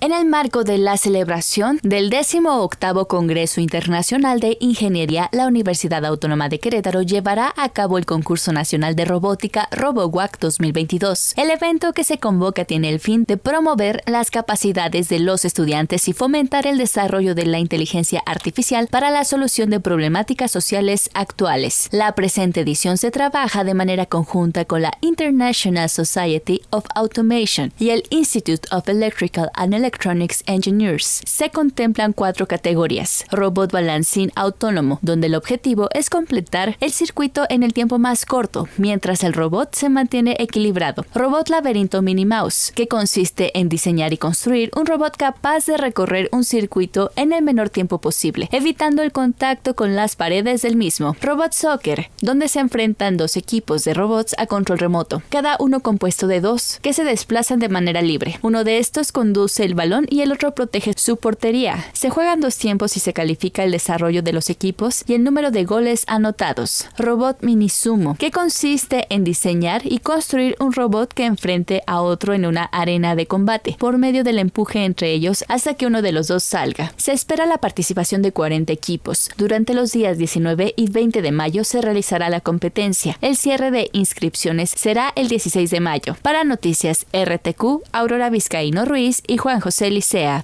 En el marco de la celebración del 18 Congreso Internacional de Ingeniería, la Universidad Autónoma de Querétaro llevará a cabo el concurso nacional de robótica RoboWac 2022. El evento que se convoca tiene el fin de promover las capacidades de los estudiantes y fomentar el desarrollo de la inteligencia artificial para la solución de problemáticas sociales actuales. La presente edición se trabaja de manera conjunta con la International Society of Automation y el Institute of Electrical and Electronics Engineers. Se contemplan cuatro categorías. Robot Balancing Autónomo, donde el objetivo es completar el circuito en el tiempo más corto, mientras el robot se mantiene equilibrado. Robot Laberinto Mini Mouse, que consiste en diseñar y construir un robot capaz de recorrer un circuito en el menor tiempo posible, evitando el contacto con las paredes del mismo. Robot Soccer, donde se enfrentan dos equipos de robots a control remoto, cada uno compuesto de dos, que se desplazan de manera libre. Uno de estos conduce el balón y el otro protege su portería. Se juegan dos tiempos y se califica el desarrollo de los equipos y el número de goles anotados. Robot Minisumo, que consiste en diseñar y construir un robot que enfrente a otro en una arena de combate, por medio del empuje entre ellos hasta que uno de los dos salga. Se espera la participación de 40 equipos. Durante los días 19 y 20 de mayo se realizará la competencia. El cierre de inscripciones será el 16 de mayo. Para Noticias RTQ, Aurora Vizcaíno Ruiz y juan Elisea.